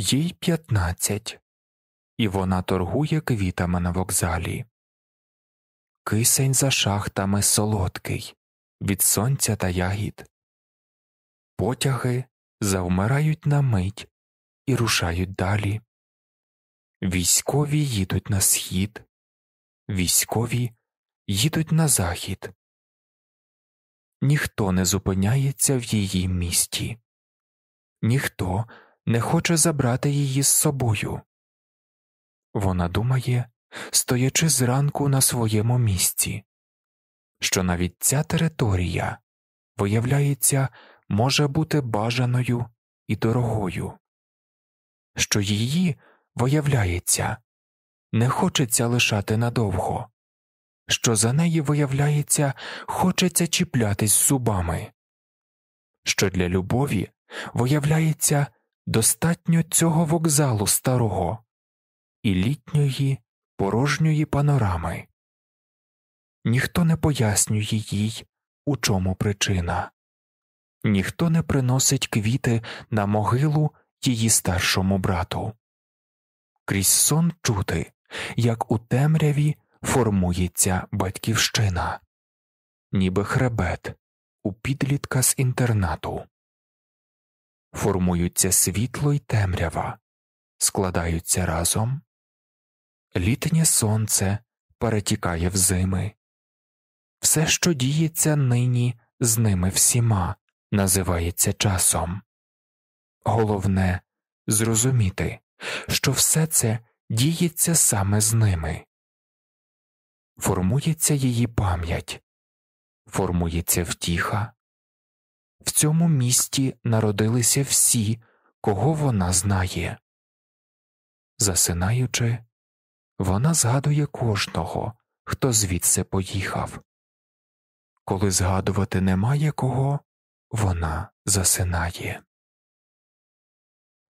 їй 15, і вона торгує квітами на вокзалі. Кисень за шахтами солодкий від сонця та ягід. Потяги завмирають на мить і рушають далі. Військові їдуть на схід, військові їдуть на захід. Ніхто не зупиняється в її місті, ніхто не хоче забрати її з собою. Вона думає, стоячи зранку на своєму місці, що навіть ця територія, виявляється, може бути бажаною і дорогою, що її, виявляється, не хочеться лишати надовго, що за неї, виявляється, хочеться чіплятись зубами, що для любові, виявляється, достатньо цього вокзалу старого і літньої порожньої панорами. Ніхто не пояснює їй, у чому причина, ніхто не приносить квіти на могилу її старшому брату. Крізь сон чути, як у темряві формується батьківщина, ніби хребет у підлітка з інтернату формуються світло й темрява, складаються разом. Літнє сонце перетікає в зими. Все, що діється нині з ними всіма, називається часом. Головне зрозуміти, що все це діється саме з ними. Формується її пам'ять, формується втіха, в цьому місті народилися всі, кого вона знає. Засинаючи, вона згадує кожного, хто звідси поїхав. Коли згадувати немає кого, вона засинає.